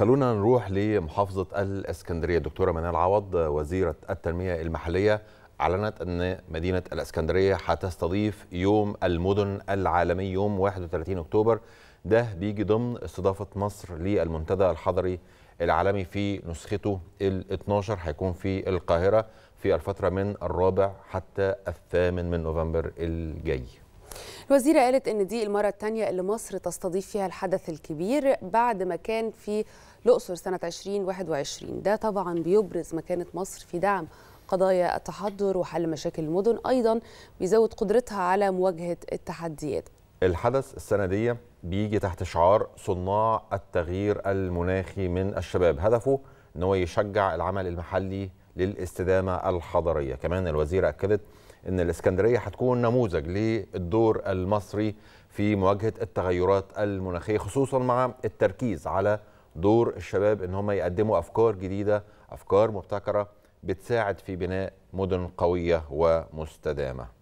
خلونا نروح لمحافظة الإسكندرية دكتورة منال عوض وزيرة التنمية المحلية أعلنت أن مدينة الإسكندرية هتستضيف يوم المدن العالمي يوم 31 أكتوبر ده بيجي ضمن استضافة مصر للمنتدى الحضري العالمي في نسخته ال 12 هيكون في القاهرة في الفترة من الرابع حتى الثامن من نوفمبر الجاي الوزيرة قالت أن دي المرة الثانية اللي مصر تستضيف فيها الحدث الكبير بعد ما كان في الأقصر سنة 2021 ده طبعا بيبرز مكانة مصر في دعم قضايا التحضر وحل مشاكل المدن أيضا بيزود قدرتها على مواجهة التحديات الحدث السنة دي بيجي تحت شعار صناع التغيير المناخي من الشباب هدفه ان هو يشجع العمل المحلي للاستدامه الحضريه كمان الوزيره اكدت ان الاسكندريه هتكون نموذج للدور المصري في مواجهه التغيرات المناخيه خصوصا مع التركيز على دور الشباب ان هم يقدموا افكار جديده افكار مبتكره بتساعد في بناء مدن قويه ومستدامه